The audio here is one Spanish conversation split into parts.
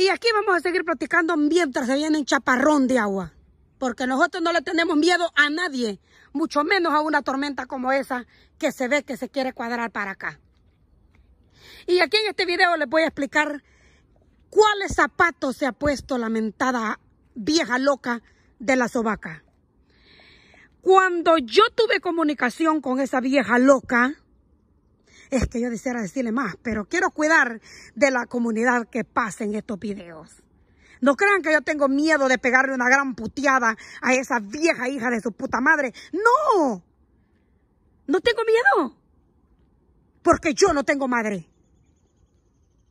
Y aquí vamos a seguir platicando mientras se viene un chaparrón de agua. Porque nosotros no le tenemos miedo a nadie, mucho menos a una tormenta como esa que se ve que se quiere cuadrar para acá. Y aquí en este video les voy a explicar cuáles zapatos se ha puesto la mentada vieja loca de la sobaca. Cuando yo tuve comunicación con esa vieja loca, es que yo quisiera decirle más, pero quiero cuidar de la comunidad que pasa en estos videos. No crean que yo tengo miedo de pegarle una gran puteada a esa vieja hija de su puta madre. No. No tengo miedo. Porque yo no tengo madre.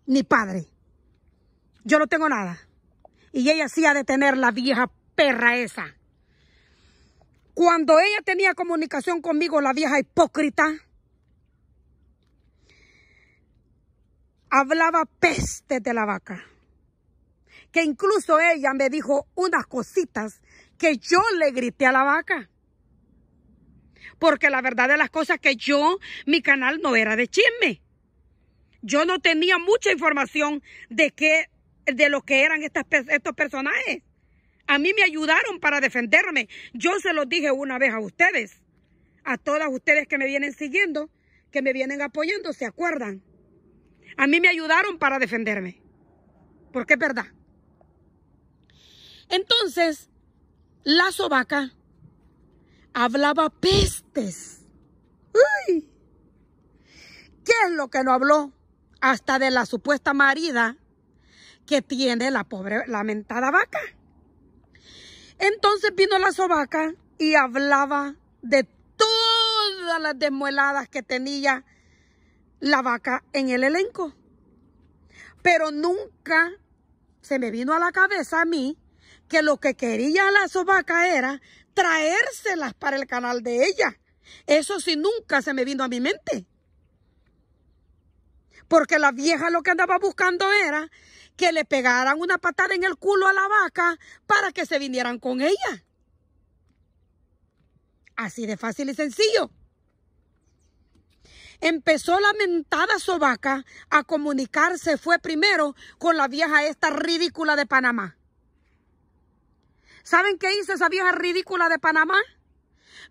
Ni padre. Yo no tengo nada. Y ella sí ha de tener la vieja perra esa. Cuando ella tenía comunicación conmigo, la vieja hipócrita, hablaba peste de la vaca. Que incluso ella me dijo unas cositas que yo le grité a la vaca. Porque la verdad de las cosas que yo, mi canal no era de chisme. Yo no tenía mucha información de qué, de lo que eran estos personajes. A mí me ayudaron para defenderme. Yo se los dije una vez a ustedes. A todas ustedes que me vienen siguiendo, que me vienen apoyando, ¿se acuerdan? A mí me ayudaron para defenderme. Porque es verdad. Entonces, la sobaca hablaba pestes. ¡Uy! ¿Qué es lo que no habló? Hasta de la supuesta marida que tiene la pobre lamentada vaca. Entonces vino la sobaca y hablaba de todas las desmueladas que tenía la vaca en el elenco. Pero nunca se me vino a la cabeza a mí que lo que quería la sobaca era traérselas para el canal de ella. Eso sí nunca se me vino a mi mente. Porque la vieja lo que andaba buscando era que le pegaran una patada en el culo a la vaca para que se vinieran con ella. Así de fácil y sencillo empezó la mentada sobaca a comunicarse, fue primero con la vieja esta ridícula de Panamá. ¿Saben qué hizo esa vieja ridícula de Panamá?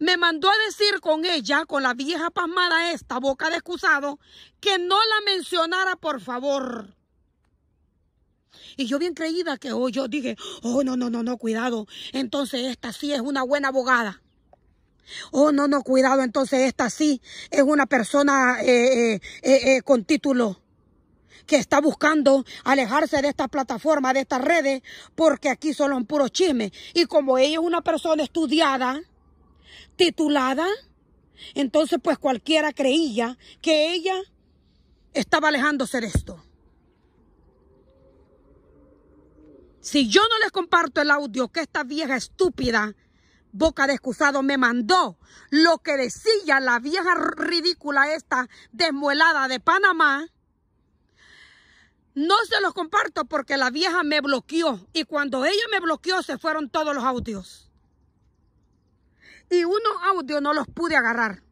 Me mandó a decir con ella, con la vieja pasmada esta, boca de excusado, que no la mencionara, por favor. Y yo bien creída que hoy oh, yo dije, oh, no, no, no, no, cuidado. Entonces esta sí es una buena abogada. Oh, no, no, cuidado, entonces esta sí es una persona eh, eh, eh, con título que está buscando alejarse de esta plataforma, de estas redes, porque aquí solo son puro chisme. Y como ella es una persona estudiada, titulada, entonces pues cualquiera creía que ella estaba alejándose de esto. Si yo no les comparto el audio que esta vieja estúpida boca de excusado, me mandó lo que decía la vieja ridícula esta desmuelada de Panamá. No se los comparto porque la vieja me bloqueó y cuando ella me bloqueó se fueron todos los audios. Y unos audios no los pude agarrar.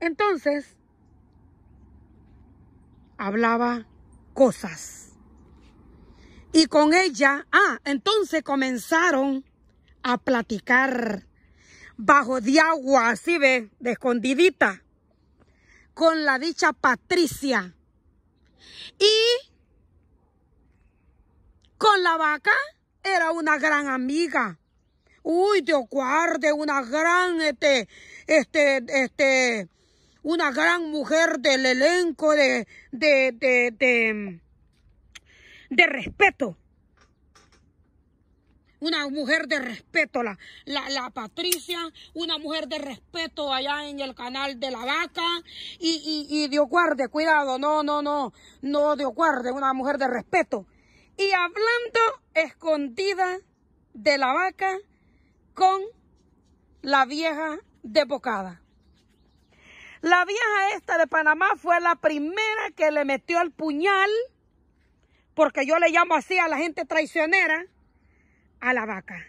Entonces, hablaba cosas y con ella, ah, entonces comenzaron a platicar bajo de agua, así ve, de escondidita, con la dicha Patricia. Y con la vaca era una gran amiga. Uy, Dios guarde, una gran, este, este, este, una gran mujer del elenco de, de, de, de de respeto. Una mujer de respeto, la, la, Patricia, una mujer de respeto allá en el canal de la vaca. Y, y, y Dios guarde, cuidado, no, no, no, no, Dios guarde, una mujer de respeto. Y hablando escondida de la vaca con la vieja de bocada. La vieja esta de Panamá fue la primera que le metió el puñal porque yo le llamo así a la gente traicionera, a la vaca.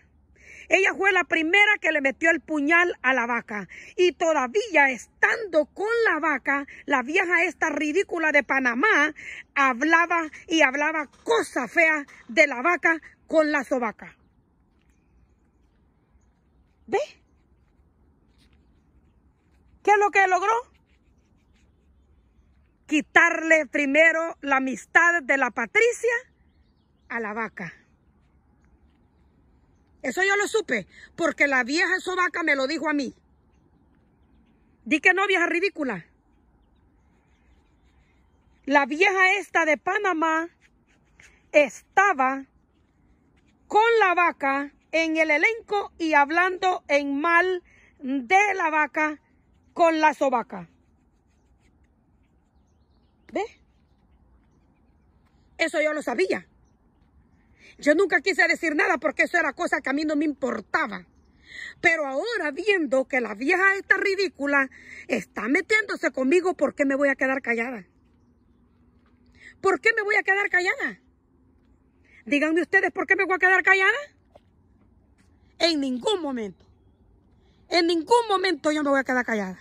Ella fue la primera que le metió el puñal a la vaca. Y todavía estando con la vaca, la vieja esta ridícula de Panamá hablaba y hablaba cosas feas de la vaca con la sobaca. ¿Ve? ¿Qué es lo que logró? quitarle primero la amistad de la Patricia a la vaca. Eso yo lo supe, porque la vieja sobaca me lo dijo a mí. Di que no, vieja ridícula. La vieja esta de Panamá estaba con la vaca en el elenco y hablando en mal de la vaca con la sobaca. Ve, Eso yo lo sabía. Yo nunca quise decir nada porque eso era cosa que a mí no me importaba. Pero ahora viendo que la vieja está ridícula está metiéndose conmigo, ¿por qué me voy a quedar callada? ¿Por qué me voy a quedar callada? Díganme ustedes, ¿por qué me voy a quedar callada? En ningún momento. En ningún momento yo me voy a quedar callada.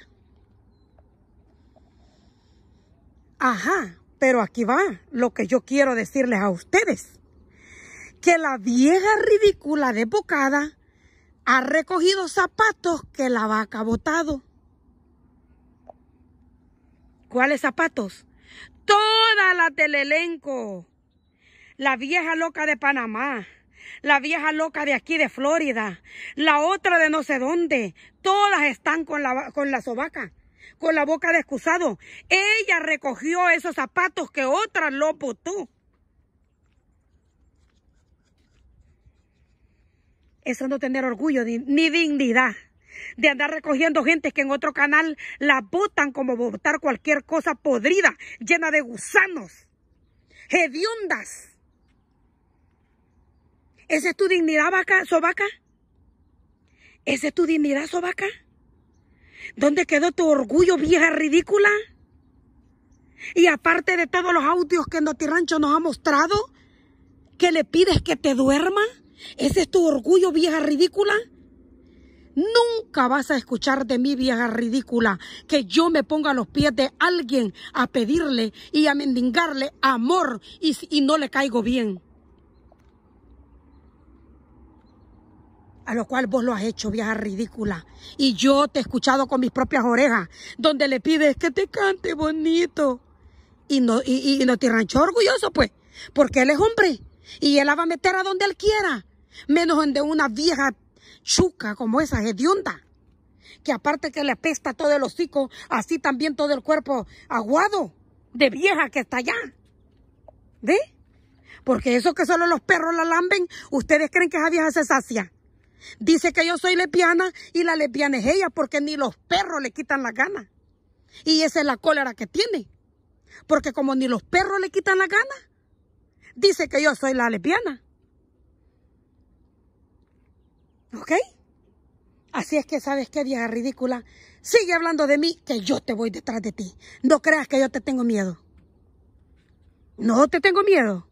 Ajá, pero aquí va lo que yo quiero decirles a ustedes. Que la vieja ridícula de Bocada ha recogido zapatos que la vaca ha botado. ¿Cuáles zapatos? Todas las del elenco. La vieja loca de Panamá. La vieja loca de aquí de Florida. La otra de no sé dónde. Todas están con la, con la sobaca con la boca de excusado. Ella recogió esos zapatos que otra lo botó. Eso no tener orgullo ni dignidad de andar recogiendo gente que en otro canal la botan como botar cualquier cosa podrida, llena de gusanos, hediondas. ¿Esa es tu dignidad, vaca, sobaca? ¿Esa es tu dignidad, sobaca? ¿Dónde quedó tu orgullo, vieja ridícula? Y aparte de todos los audios que Noti Rancho nos ha mostrado, que le pides que te duerma, ¿ese es tu orgullo, vieja ridícula? Nunca vas a escuchar de mí, vieja ridícula, que yo me ponga a los pies de alguien a pedirle y a mendigarle amor y no le caigo bien. a lo cual vos lo has hecho, vieja ridícula. Y yo te he escuchado con mis propias orejas, donde le pides que te cante bonito. Y no, y, no te ranchó orgulloso, pues, porque él es hombre. Y él la va a meter a donde él quiera, menos donde una vieja chuca como esa hedionda. Que aparte que le apesta todo el hocico, así también todo el cuerpo aguado de vieja que está allá. ¿Ve? Porque eso que solo los perros la lamben, ustedes creen que esa vieja se sacia. Dice que yo soy lesbiana y la lesbiana es ella porque ni los perros le quitan la gana Y esa es la cólera que tiene. Porque como ni los perros le quitan la gana dice que yo soy la lesbiana. ¿Ok? Así es que sabes qué vieja ridícula. Sigue hablando de mí que yo te voy detrás de ti. No creas que yo te tengo miedo. No te tengo miedo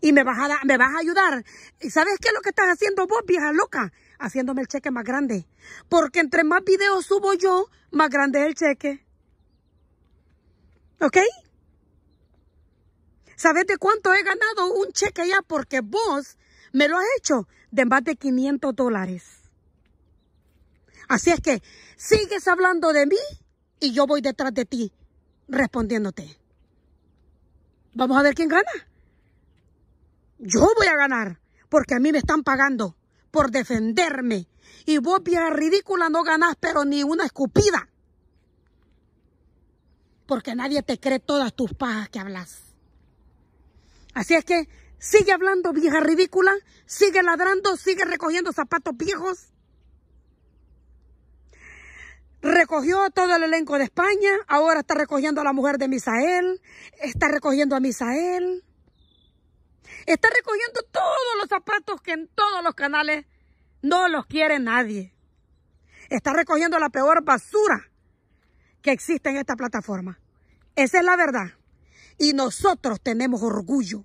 y me vas, a me a ayudar. ¿Y sabes qué es lo que estás haciendo vos, vieja loca? Haciéndome el cheque más grande. Porque entre más videos subo yo, más grande es el cheque. ¿Ok? ¿Sabes de cuánto he ganado un cheque ya? Porque vos me lo has hecho de más de 500 dólares. Así es que sigues hablando de mí y yo voy detrás de ti respondiéndote. Vamos a ver quién gana. Yo voy a ganar porque a mí me están pagando por defenderme. Y vos, vieja ridícula, no ganás, pero ni una escupida. Porque nadie te cree todas tus pajas que hablas. Así es que sigue hablando, vieja ridícula, sigue ladrando, sigue recogiendo zapatos viejos. Recogió todo el elenco de España, ahora está recogiendo a la mujer de Misael, está recogiendo a Misael. Está recogiendo todos los zapatos que en todos los canales no los quiere nadie. Está recogiendo la peor basura que existe en esta plataforma. Esa es la verdad. Y nosotros tenemos orgullo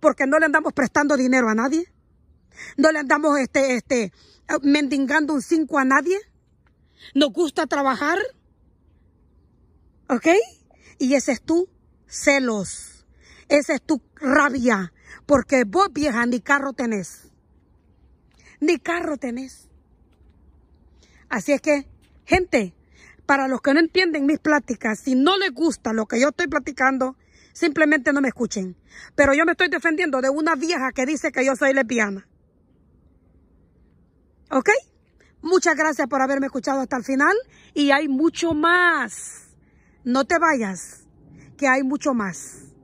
porque no le andamos prestando dinero a nadie. No le andamos este, este, mendigando un 5 a nadie. Nos gusta trabajar. ¿Ok? Y ese es tu celos. Esa es tu rabia. Porque vos, vieja, ni carro tenés. Ni carro tenés. Así es que, gente, para los que no entienden mis pláticas, si no les gusta lo que yo estoy platicando, simplemente no me escuchen. Pero yo me estoy defendiendo de una vieja que dice que yo soy lesbiana. ¿Ok? Muchas gracias por haberme escuchado hasta el final y hay mucho más. No te vayas, que hay mucho más.